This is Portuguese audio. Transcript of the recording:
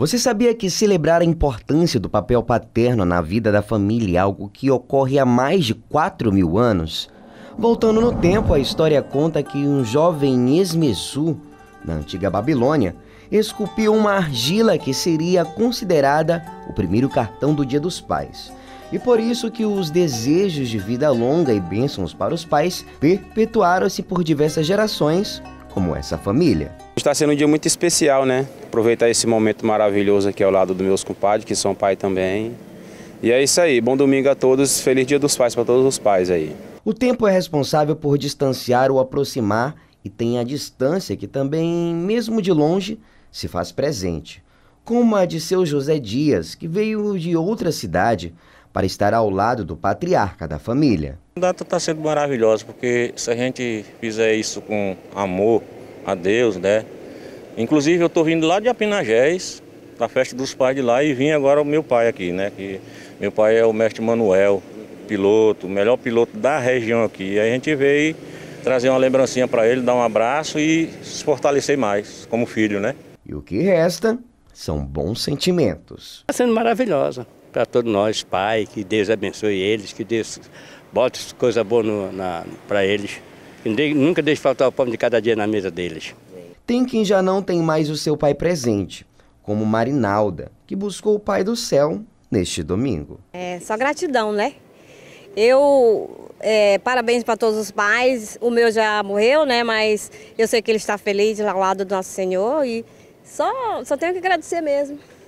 Você sabia que celebrar a importância do papel paterno na vida da família é algo que ocorre há mais de 4 mil anos? Voltando no tempo, a história conta que um jovem Esmesu, na antiga Babilônia, esculpiu uma argila que seria considerada o primeiro cartão do Dia dos Pais. E por isso que os desejos de vida longa e bênçãos para os pais perpetuaram-se por diversas gerações, como essa família. Está sendo um dia muito especial, né? Aproveitar esse momento maravilhoso aqui ao lado dos meus compadres, que são pai também. E é isso aí. Bom domingo a todos. Feliz Dia dos Pais para todos os pais aí. O tempo é responsável por distanciar ou aproximar e tem a distância que também, mesmo de longe, se faz presente. Como a de seu José Dias, que veio de outra cidade para estar ao lado do patriarca da família. A data está sendo maravilhosa, porque se a gente fizer isso com amor, a Deus, né? Inclusive eu estou vindo lá de Apinagés, da festa dos pais de lá, e vim agora o meu pai aqui, né? Que meu pai é o mestre Manuel, piloto, o melhor piloto da região aqui. E aí a gente veio trazer uma lembrancinha para ele, dar um abraço e se fortalecer mais como filho, né? E o que resta são bons sentimentos. Está sendo maravilhosa para todos nós, pai, que Deus abençoe eles, que Deus bote coisa boa para eles. Nunca deixe faltar o pão de cada dia na mesa deles. Tem quem já não tem mais o seu pai presente, como Marinalda, que buscou o pai do céu neste domingo. É só gratidão, né? Eu é, parabéns para todos os pais. O meu já morreu, né? Mas eu sei que ele está feliz lá ao lado do nosso Senhor e só, só tenho que agradecer mesmo.